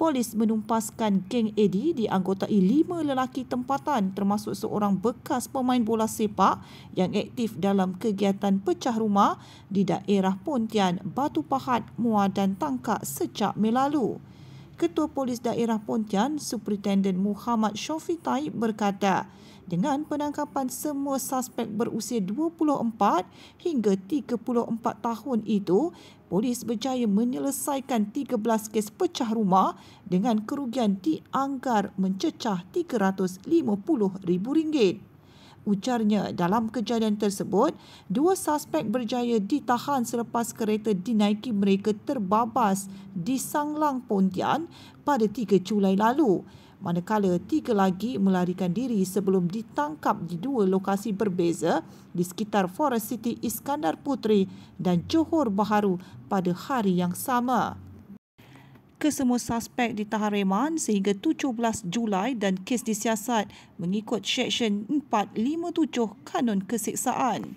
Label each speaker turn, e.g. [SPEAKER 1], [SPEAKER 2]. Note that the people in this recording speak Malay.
[SPEAKER 1] polis menumpaskan geng AD dianggotai lima lelaki tempatan termasuk seorang bekas pemain bola sepak yang aktif dalam kegiatan pecah rumah di daerah Pontian, Batu Pahat, Muar dan Tangkak sejak Mei lalu. Ketua Polis Daerah Pontian, Superintendent Muhammad Syofi Taib berkata, dengan penangkapan semua suspek berusia 24 hingga 34 tahun itu, polis berjaya menyelesaikan 13 kes pecah rumah dengan kerugian dianggar mencecah RM350,000. Ucarnya dalam kejadian tersebut, dua suspek berjaya ditahan selepas kereta dinaiki mereka terbabas di Sanglang Pontian pada 3 Julai lalu manakala tiga lagi melarikan diri sebelum ditangkap di dua lokasi berbeza di sekitar Forest City Iskandar Putri dan Johor Baharu pada hari yang sama. Kesemua suspek ditahan reman sehingga 17 Julai dan kes disiasat mengikut Seksyen 457 Kanun Keseksaan.